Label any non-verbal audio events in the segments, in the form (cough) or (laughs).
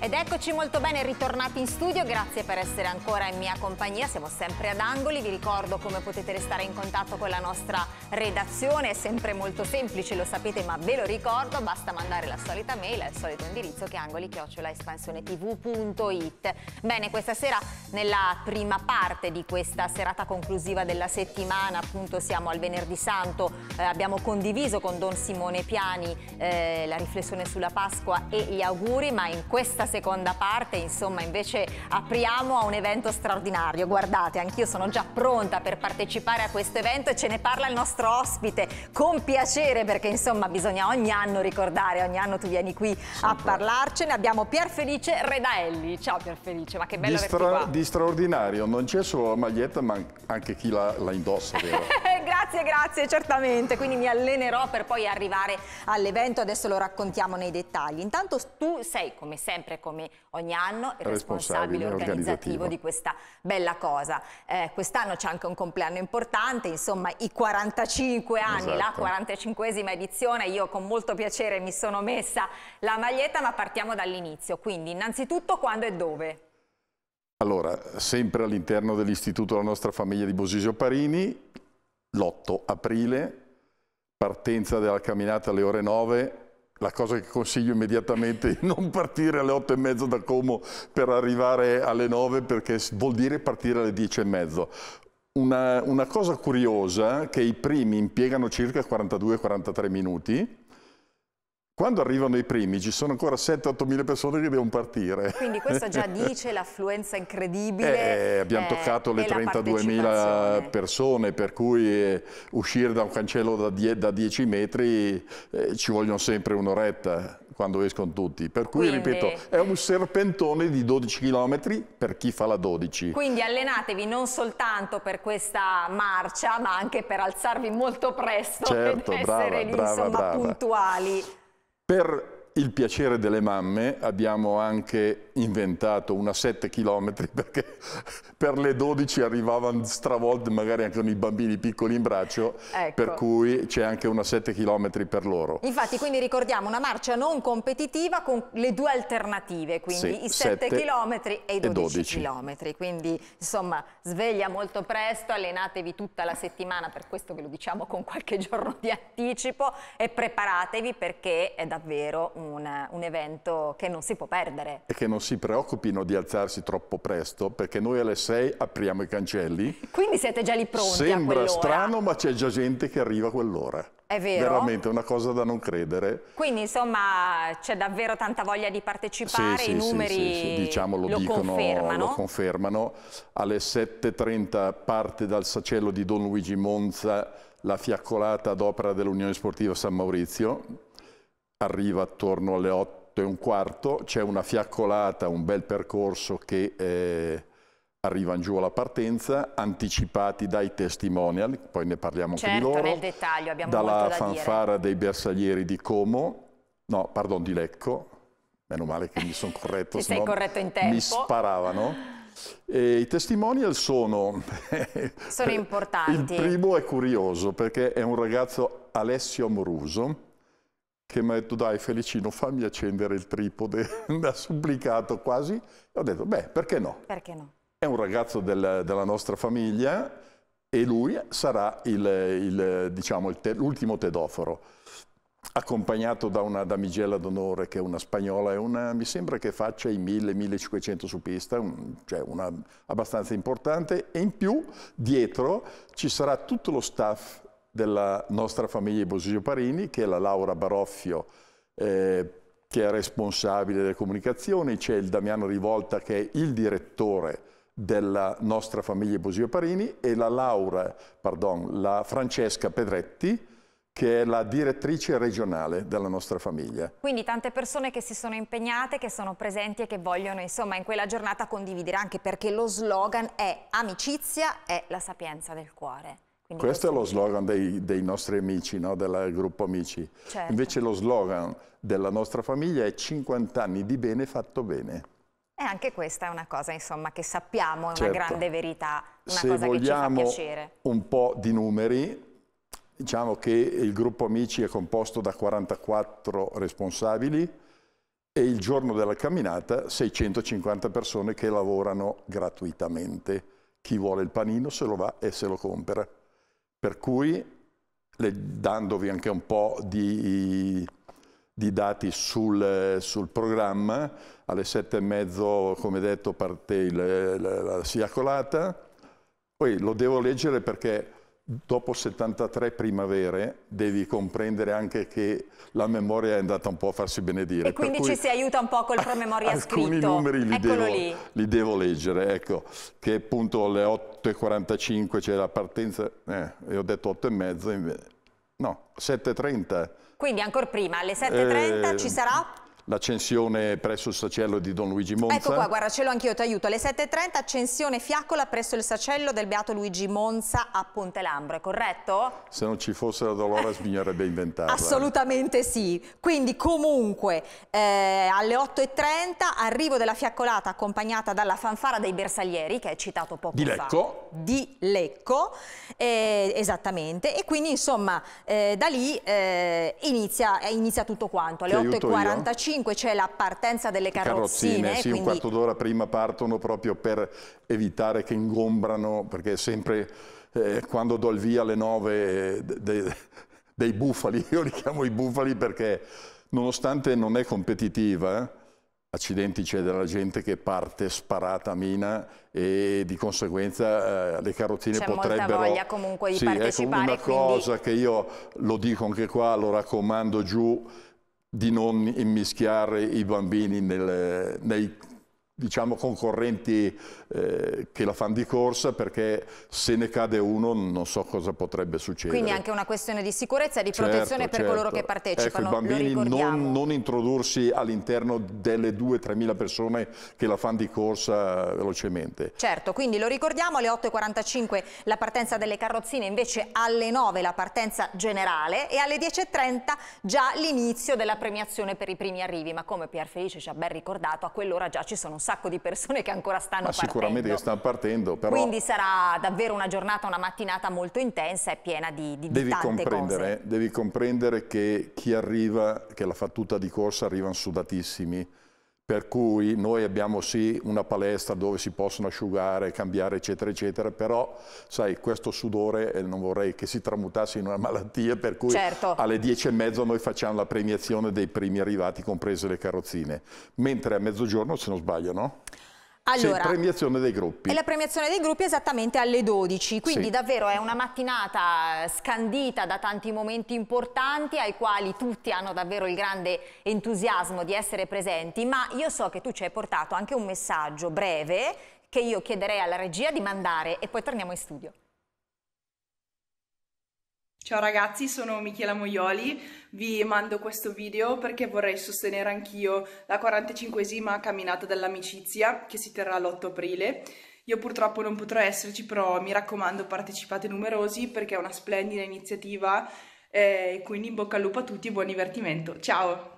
Ed eccoci molto bene ritornati in studio, grazie per essere ancora in mia compagnia, siamo sempre ad Angoli, vi ricordo come potete restare in contatto con la nostra redazione, è sempre molto semplice, lo sapete ma ve lo ricordo, basta mandare la solita mail al solito indirizzo che è angoli-espansionetv.it. Bene, questa sera nella prima parte di questa serata conclusiva della settimana, appunto siamo al venerdì santo, eh, abbiamo condiviso con Don Simone Piani eh, la riflessione sulla Pasqua e gli auguri, ma in questa settimana seconda parte, insomma invece apriamo a un evento straordinario. Guardate, anch'io sono già pronta per partecipare a questo evento e ce ne parla il nostro ospite con piacere perché insomma bisogna ogni anno ricordare, ogni anno tu vieni qui Sono a parlarcene. Abbiamo Pier Felice Redaelli. Ciao Pier Felice, ma che bello di, stra di straordinario, non c'è solo la maglietta ma anche chi la, la indossa. Vero? (laughs) Grazie, grazie, certamente. Quindi mi allenerò per poi arrivare all'evento, adesso lo raccontiamo nei dettagli. Intanto tu sei, come sempre, come ogni anno, il responsabile, responsabile organizzativo, di questa bella cosa. Eh, Quest'anno c'è anche un compleanno importante, insomma i 45 anni, esatto. la 45esima edizione, io con molto piacere mi sono messa la maglietta, ma partiamo dall'inizio. Quindi innanzitutto quando e dove? Allora, sempre all'interno dell'istituto La Nostra Famiglia di Bosisio Parini, l'8 aprile, partenza della camminata alle ore 9, la cosa che consiglio immediatamente è (laughs) non partire alle 8 e mezzo da Como per arrivare alle 9 perché vuol dire partire alle 10 e mezzo. Una, una cosa curiosa è che i primi impiegano circa 42-43 minuti, quando arrivano i primi ci sono ancora 7-8 mila persone che devono partire. Quindi questo già (laughs) dice l'affluenza incredibile. Eh, eh, abbiamo eh, toccato le 32 mila persone, per cui eh, uscire da un cancello da, die da 10 metri eh, ci vogliono sempre un'oretta quando escono tutti. Per cui, Quindi... ripeto, è un serpentone di 12 km per chi fa la 12. Quindi allenatevi non soltanto per questa marcia, ma anche per alzarvi molto presto certo, ed essere lì, brava, insomma, brava. puntuali. Per il piacere delle mamme abbiamo anche inventato una 7 km (laughs) perché per le 12 arrivavano stravolte magari anche con i bambini piccoli in braccio, ecco. per cui c'è anche una 7 km per loro. Infatti quindi ricordiamo una marcia non competitiva con le due alternative, quindi sì, i 7, 7 km e i 12, e 12 km, quindi insomma sveglia molto presto, allenatevi tutta la settimana, per questo che lo diciamo con qualche giorno di anticipo e preparatevi perché è davvero un, un evento che non si può perdere. E che non si si preoccupino di alzarsi troppo presto perché noi alle 6 apriamo i cancelli. Quindi siete già lì pronti Sembra strano ma c'è già gente che arriva a quell'ora. È vero. Veramente una cosa da non credere. Quindi insomma c'è davvero tanta voglia di partecipare, sì, i sì, numeri sì, diciamo, lo, lo, dicono, confermano. lo confermano. Alle 7.30 parte dal sacello di Don Luigi Monza la fiaccolata ad opera dell'Unione Sportiva San Maurizio, arriva attorno alle 8 e un quarto, c'è una fiaccolata, un bel percorso che eh, arrivano giù alla partenza, anticipati dai testimonial, poi ne parliamo certo, anche di certo, loro, nel dettaglio, abbiamo dalla da fanfara dire. dei bersaglieri di Como, no, pardon, di Lecco, meno male che mi sono corretto, (laughs) se corretto in tempo. mi sparavano. E I testimonial sono... sono (laughs) importanti. Il primo è curioso perché è un ragazzo Alessio Moruso, che mi ha detto dai Felicino fammi accendere il tripode, (laughs) mi ha supplicato quasi, e ho detto beh perché no? Perché no? È un ragazzo del, della nostra famiglia e lui sarà diciamo, l'ultimo diciamo, te, tedoforo, accompagnato da una damigella d'onore che è una spagnola, è una, mi sembra che faccia i 1000-1500 su pista, un, cioè una abbastanza importante, e in più dietro ci sarà tutto lo staff della nostra famiglia di Parini, che è la Laura Baroffio, eh, che è responsabile delle comunicazioni, c'è il Damiano Rivolta che è il direttore della nostra famiglia Bosio Parini e la Laura, pardon, la Francesca Pedretti, che è la direttrice regionale della nostra famiglia. Quindi tante persone che si sono impegnate, che sono presenti e che vogliono insomma in quella giornata condividere anche perché lo slogan è amicizia è la sapienza del cuore. Quindi questo, è lo slogan dei, dei nostri amici, no? del gruppo Amici. Certo. Invece lo slogan della nostra famiglia è 50 anni di bene fatto bene. E anche questa è una cosa insomma, che sappiamo, è certo. una grande verità, una Se cosa che ci fa piacere. un po' di numeri, diciamo che il gruppo Amici è composto da 44 responsabili e il giorno della camminata 650 persone che lavorano gratuitamente. Chi vuole il panino se lo va e se lo compra. Per cui, dandovi anche un po' di, di dati sul, sul, programma, alle sette e mezzo, come detto, parte il, la, la, la siacolata, poi lo devo leggere perché dopo 73 primavere devi comprendere anche che la memoria è andata un po' a farsi benedire. E quindi ci si aiuta un po' col (laughs) promemoria scritto. Alcuni numeri li devo, li devo, leggere, ecco, che appunto alle 8.45 c'è cioè la partenza, eh, io ho detto 8.30, no, 7.30. Quindi ancora prima, alle 7.30 eh, ci sarà? l'accensione presso il sacello di Don Luigi Monza. Ecco qua, guarda, ce l'ho anch'io, ti aiuto. Alle 7.30 accensione fiaccola presso il sacello del Beato Luigi Monza a Ponte Lambro, è corretto? Se non ci fosse la Dolora sbignerebbe inventarla. Eh. Assolutamente sì. Quindi comunque eh, alle 8.30 arrivo della fiaccolata accompagnata dalla fanfara dei bersaglieri che hai citato poco di fa. Lecco di Lecco, eh, esattamente, e quindi insomma eh, da lì eh, inizia, eh, inizia, tutto quanto. Alle 8.45 c'è la partenza delle carrozzine. carrozzine sì, quindi... un quarto d'ora prima partono proprio per evitare che ingombrano, perché sempre eh, quando do il via alle 9 dei, dei bufali, (laughs) io li chiamo i bufali perché nonostante non è competitiva, eh, Accidenti c'è della gente che parte sparata a mina e di conseguenza eh, le carrozzine potrebbero... C'è molta voglia comunque di sì, partecipare. Ecco una cosa che io lo dico anche qua, lo raccomando giù, di non immischiare i bambini nel, nei diciamo concorrenti eh, che la fanno di corsa perché se ne cade uno non so cosa potrebbe succedere. Quindi anche una questione di sicurezza e di certo, protezione certo. per coloro che partecipano. Ecco, i bambini non, non, introdursi all'interno delle 2-3 mila persone che la fanno di corsa velocemente. Certo, quindi lo ricordiamo alle 8.45 la partenza delle carrozzine, invece alle 9 la partenza generale e alle 10.30 già l'inizio della premiazione per i primi arrivi. Ma come Pier Felice ci ha ben ricordato, a quell'ora già ci sono sacco di persone che ancora stanno Ma partendo. che stanno partendo, però... Quindi sarà davvero una giornata, una mattinata molto intensa e piena di, di, devi di comprendere, cose. Devi comprendere che chi arriva, che la fattuta di corsa arrivano sudatissimi, per cui noi abbiamo sì una palestra dove si possono asciugare, cambiare eccetera eccetera, però sai questo sudore eh, non vorrei che si tramutasse in una (laughs) malattia per cui certo. alle 10 e mezzo noi facciamo la premiazione dei primi arrivati comprese le carrozzine, mentre a mezzogiorno se non sbaglio no? Allora, sì, premiazione dei gruppi. E la premiazione dei gruppi esattamente alle 12, quindi sì. davvero è una mattinata scandita da tanti momenti importanti ai quali tutti hanno davvero il grande entusiasmo di essere presenti, ma io so che tu ci hai portato anche un messaggio breve che io chiederei alla regia di mandare e poi torniamo in studio. Ciao ragazzi, sono Michela Moioli, vi mando questo video perché vorrei sostenere anch'io la 45esima camminata dell'amicizia che si terrà l'8 aprile. Io purtroppo non potrò esserci, però mi raccomando partecipate numerosi perché è una splendida iniziativa, eh, quindi in bocca al lupo a tutti e buon divertimento. Ciao!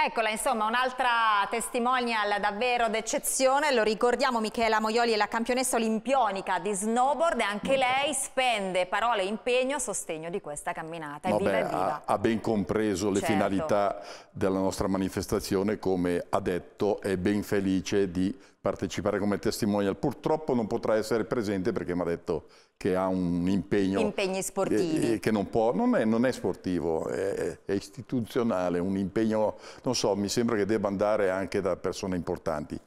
Eccola, insomma, un'altra testimonial davvero d'eccezione, lo ricordiamo Michela Moioli è la campionessa olimpionica di snowboard e anche lei spende parole e impegno a sostegno di questa camminata. Evviva, Vabbè, evviva. Ha, ha, ben compreso le certo. finalità della nostra manifestazione, come ha detto, è ben felice di partecipare come testimonial. Purtroppo non potrà essere presente perché mi ha detto che ha un impegno... Impegni sportivi. Eh, eh, che non può... Non è, non è sportivo, è, è, istituzionale, un impegno... Non so, mi sembra che debba andare anche da persone importanti.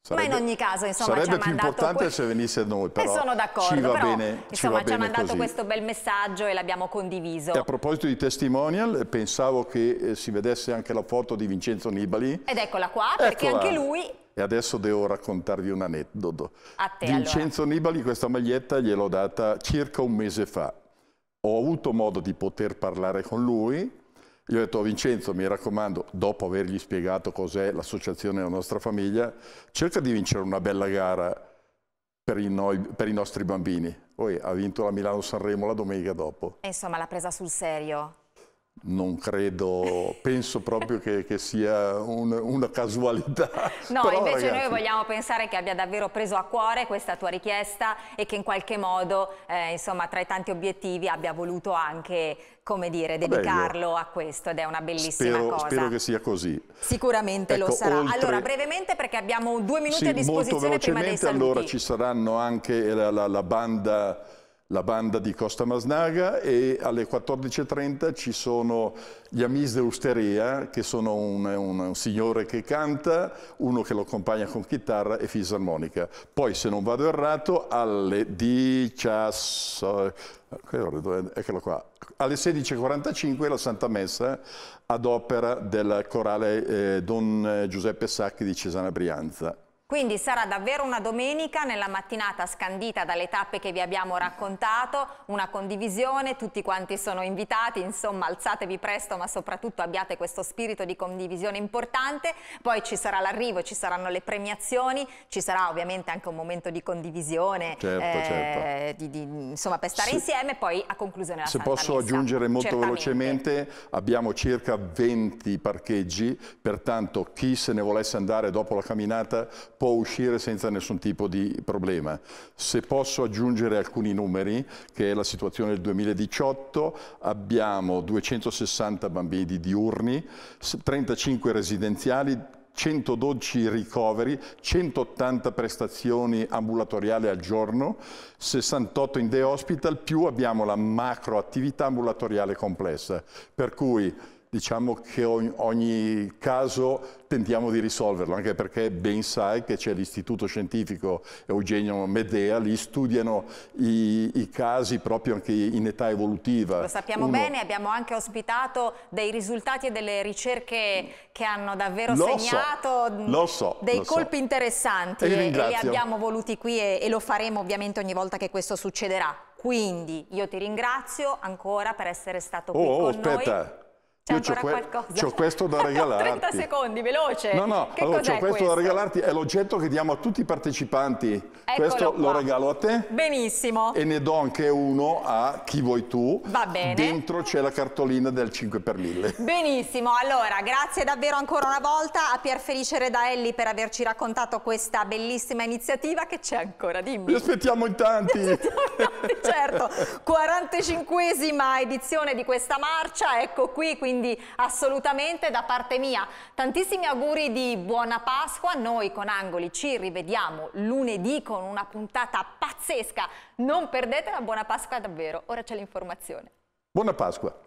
Sarebbe, Ma in ogni caso, insomma, sarebbe più importante se venisse da noi, eh, però e sono d'accordo, ci va però, bene Insomma, ci, ci ha mandato così. questo bel messaggio e l'abbiamo condiviso. E a proposito di testimonial, pensavo che eh, si vedesse anche la foto di Vincenzo Nibali. Ed eccola qua, eccola. perché anche lui e adesso devo raccontarvi un aneddoto. Te, Vincenzo allora. Nibali questa maglietta gliel'ho data circa un mese fa. Ho avuto modo di poter parlare con lui, gli ho detto, Vincenzo, mi raccomando, dopo avergli spiegato cos'è l'associazione La nostra famiglia, cerca di vincere una bella gara per i, noi, per i nostri bambini. Poi ha vinto la Milano-Sanremo la domenica dopo. E insomma, l'ha presa sul serio. Non credo, penso proprio che, che sia un, una casualità. (laughs) No, Però, invece ragazzi... noi vogliamo pensare che abbia davvero preso a cuore questa tua richiesta e che in qualche modo, eh, insomma, tra i tanti obiettivi abbia voluto anche, come dire, dedicarlo Bello. a questo ed è una bellissima spero, cosa. Spero che sia così. Sicuramente ecco, lo sarà. Oltre... Allora, brevemente perché abbiamo due minuti sì, a disposizione prima dei saluti. Allora ci saranno anche la, la, la banda la banda di Costa Masnaga e alle 14.30 ci sono gli Amis Usteria, che sono un, un, un, signore che canta, uno che lo accompagna con chitarra e fisarmonica. Poi, se non vado errato, alle 18... Eccolo qua. Alle 16.45 la Santa Messa ad opera del corale eh, Don Giuseppe Sacchi di Cesana Brianza quindi sarà davvero una domenica nella mattinata scandita dalle tappe che vi abbiamo raccontato, una condivisione, tutti quanti sono invitati, insomma alzatevi presto ma soprattutto abbiate questo spirito di condivisione importante, poi ci sarà l'arrivo, ci saranno le premiazioni, ci sarà ovviamente anche un momento di condivisione, certo, eh, certo. Di, di, insomma per stare sì. insieme poi a conclusione la Se Santa posso Messa. aggiungere molto Certamente. velocemente, abbiamo circa 20 parcheggi, pertanto chi se ne volesse andare dopo la camminata può uscire senza nessun tipo di problema. Se posso aggiungere alcuni numeri, che è la situazione del 2018, abbiamo 260 bambini diurni, 35 residenziali, 112 ricoveri, 180 prestazioni ambulatoriali al giorno, 68 in day hospital, più abbiamo la macro attività ambulatoriale complessa. Per cui diciamo che ogni, ogni caso tentiamo di risolverlo, anche perché ben sai che c'è l'Istituto Scientifico Eugenio Medea, lì studiano i, i casi proprio anche in età evolutiva. Lo sappiamo Uno... bene, abbiamo anche ospitato dei risultati e delle ricerche che hanno davvero lo segnato so, so, dei colpi so. interessanti e, e, li abbiamo voluti qui e, e lo faremo ovviamente ogni volta che questo succederà. Quindi io ti ringrazio ancora per essere stato oh, qui oh, con aspetta. noi. C'è ancora que qualcosa? Ho questo da (laughs) regalarti. 30 secondi, veloce. No, no, che allora, ho questo, questo, da regalarti, è l'oggetto che diamo a tutti i partecipanti. Eccolo questo qua. lo regalo a te. Benissimo. E ne do anche uno a chi vuoi tu. Va bene. Dentro c'è la cartolina del 5 per 1000. Benissimo, allora grazie davvero ancora una volta a Pier Felice Redaelli per averci raccontato questa bellissima iniziativa che c'è ancora, dimmi. Vi aspettiamo in tanti. (laughs) aspettiamo in tanti, certo. 45esima (laughs) edizione di questa marcia, ecco qui, quindi quindi assolutamente da parte mia tantissimi auguri di buona Pasqua, noi con Angoli ci rivediamo lunedì con una puntata pazzesca, non perdete la buona Pasqua davvero, ora c'è l'informazione. Buona Pasqua!